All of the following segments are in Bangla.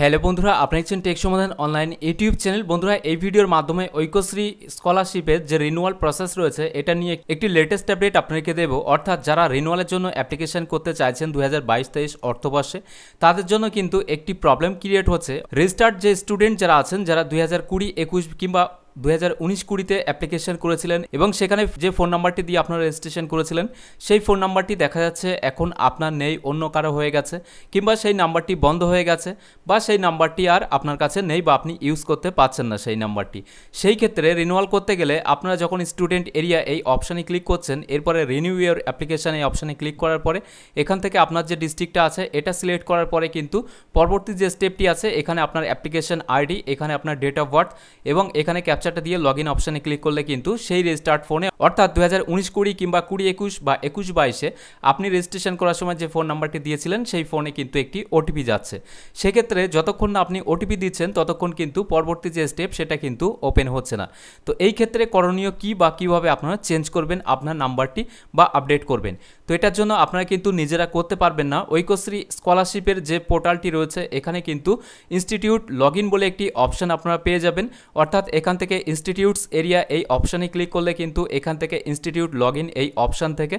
হ্যালো বন্ধুরা আপনি দেখছেন টেক সমাধান অনলাইন ইউটিউব চ্যানেল বন্ধুরা এই ভিডিওর মাধ্যমে ঐক্যশ্রী স্কলারশিপের যে রিনুয়াল প্রসেস রয়েছে এটা নিয়ে একটি লেটেস্ট আপডেট আপনাকে দেব অর্থাৎ যারা রিনুয়ালের জন্য অ্যাপ্লিকেশন করতে চাইছেন দু হাজার বাইশ তেইশ অর্থবর্ষে তাদের জন্য কিন্তু একটি প্রবলেম ক্রিয়েট হচ্ছে রেজিস্টার্ড যে স্টুডেন্ট যারা আছেন যারা দুই হাজার কুড়ি একুশ কিংবা দু হাজার উনিশ কুড়িতে অ্যাপ্লিকেশন করেছিলেন এবং সেখানে যে ফোন নাম্বারটি দিয়ে আপনারা রেজিস্ট্রেশন করেছিলেন সেই ফোন নাম্বারটি দেখা যাচ্ছে এখন আপনার নেই অন্য কারো হয়ে গেছে কিংবা সেই নাম্বারটি বন্ধ হয়ে গেছে বা সেই নাম্বারটি আর আপনার কাছে নেই বা আপনি ইউজ করতে পারছেন না সেই নাম্বারটি সেই ক্ষেত্রে রিনিউয়াল করতে গেলে আপনারা যখন স্টুডেন্ট এরিয়া এই অপশানে ক্লিক করছেন এরপরে রিনিউ ইয়ার অ্যাপ্লিকেশান এই অপশানে ক্লিক করার পরে এখান থেকে আপনার যে ডিস্ট্রিক্টটা আছে এটা সিলেক্ট করার পরে কিন্তু পরবর্তী যে স্টেপটি আছে এখানে আপনার অ্যাপ্লিকেশান আইডি এখানে আপনার ডেট অফ বার্থ এবং এখানে ক্যাপচার ক্যাপচারটা দিয়ে লগ ইন অপশানে ক্লিক করলে কিন্তু সেই রেজিস্টার্ড ফোনে অর্থাৎ দু হাজার উনিশ কুড়ি কিংবা কুড়ি একুশ বা একুশ বাইশে আপনি রেজিস্ট্রেশন করার সময় যে ফোন নাম্বারটি দিয়েছিলেন সেই ফোনে কিন্তু একটি ওটিপি যাচ্ছে সেক্ষেত্রে যতক্ষণ না আপনি ওটিপি দিচ্ছেন ততক্ষণ কিন্তু পরবর্তী যে স্টেপ সেটা কিন্তু ওপেন হচ্ছে না তো এই ক্ষেত্রে করণীয় কি বা কীভাবে আপনারা চেঞ্জ করবেন আপনার নাম্বারটি বা আপডেট করবেন তো এটার জন্য আপনারা কিন্তু নিজেরা করতে পারবেন না ঐক্যশ্রী স্কলারশিপের যে পোর্টালটি রয়েছে এখানে কিন্তু ইনস্টিটিউট লগ বলে একটি অপশান আপনারা পেয়ে যাবেন অর্থাৎ এখান থেকে ইনস্টিটিউটস এরিয়া এই অপশানে ক্লিক করলে কিন্তু এখান থেকে ইনস্টিটিউট লগ এই অপশান থেকে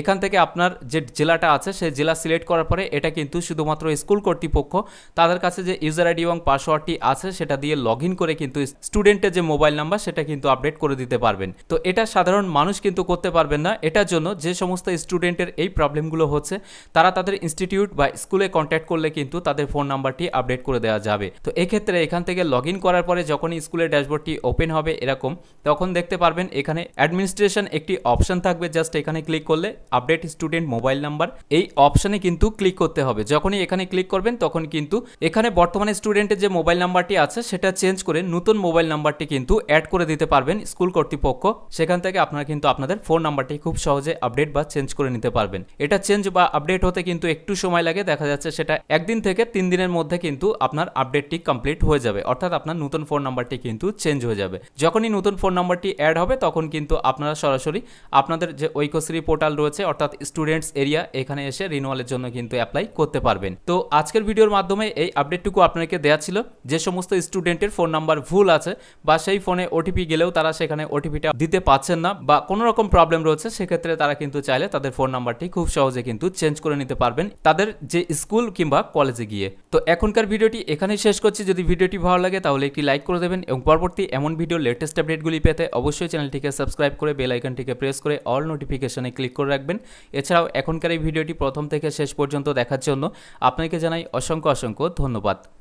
এখান থেকে আপনার যে জেলাটা আছে সেই জেলা সিলেক্ট করার পরে এটা কিন্তু শুধুমাত্র স্কুল কর্তৃপক্ষ তাদের কাছে যে ইউজার আইডি এবং পাসওয়ার্ডটি আছে সেটা দিয়ে লগ করে কিন্তু স্টুডেন্টের যে মোবাইল নাম্বার সেটা কিন্তু আপডেট করে দিতে পারবেন তো এটা সাধারণ মানুষ কিন্তু করতে পারবেন না এটার জন্য যে সমস্ত স্টুডেন্টের এই প্রবলেমগুলো হচ্ছে তারা তাদের ইনস্টিটিউট বা স্কুলে কন্ট্যাক্ট করলে কিন্তু তাদের ফোন নাম্বারটি আপডেট করে দেওয়া যাবে তো এক্ষেত্রে এখান থেকে লগ করার পরে যখনই স্কুলের ড্যাশবোর্ডটি ওপেন হবে এরকম তখন দেখতে পারবেন এখানে অ্যাডমিনিস্ট্রেশন একটি অপশান থাকবে জাস্ট এখানে ক্লিক করলে আপডেট স্টুডেন্ট মোবাইল নাম্বার এই অপশানে কিন্তু ক্লিক করতে হবে যখনই এখানে ক্লিক করবেন তখন কিন্তু এখানে বর্তমানে স্টুডেন্টের যে মোবাইল নাম্বারটি আছে সেটা চেঞ্জ করে নতুন মোবাইল নাম্বারটি কিন্তু অ্যাড করে দিতে পারবেন স্কুল কর্তৃপক্ষ সেখান থেকে আপনারা কিন্তু আপনাদের ফোন নাম্বারটি খুব সহজে আপডেট বা চেঞ্জ করে নিতে পারবেন এটা চেঞ্জ বা আপডেট হতে কিন্তু একটু সময় লাগে দেখা যাচ্ছে সেটা একদিন থেকে তিন দিনের মধ্যে কিন্তু আপনার আপডেটটি কমপ্লিট হয়ে যাবে অর্থাৎ আপনার নতুন ফোন নাম্বারটি কিন্তু চেঞ্জ হয়ে যাবে যাবে যখনই নতুন ফোন নাম্বারটি অ্যাড হবে তখন কিন্তু আপনারা সরাসরি আপনাদের যে ঐক্যশ্রী পোর্টাল রয়েছে অর্থাৎ স্টুডেন্টস এরিয়া এখানে এসে রিনুয়ালের জন্য কিন্তু অ্যাপ্লাই করতে পারবেন তো আজকের ভিডিওর মাধ্যমে এই আপডেটটুকু আপনাকে দেওয়া ছিল যে সমস্ত স্টুডেন্টের ফোন নাম্বার ভুল আছে বা সেই ফোনে ওটিপি গেলেও তারা সেখানে ওটিপিটা দিতে পারছেন না বা কোনো রকম প্রবলেম রয়েছে সেক্ষেত্রে তারা কিন্তু চাইলে তাদের ফোন নাম্বারটি খুব সহজে কিন্তু চেঞ্জ করে নিতে পারবেন তাদের যে স্কুল কিংবা কলেজে গিয়ে তো এখনকার ভিডিওটি এখানেই শেষ করছি যদি ভিডিওটি ভালো লাগে তাহলে একটি লাইক করে দেবেন এবং পরবর্তী এমন এমন ভিডিও লেটেস্ট আপডেটগুলি পেতে অবশ্যই চ্যানেলটিকে সাবস্ক্রাইব করে বেল আইকনটিকে প্রেস করে অল নোটিফিকেশনে ক্লিক করে রাখবেন এছাড়াও এখনকার এই ভিডিওটি প্রথম থেকে শেষ পর্যন্ত দেখার জন্য আপনাকে জানাই অসংখ্য অসংখ্য ধন্যবাদ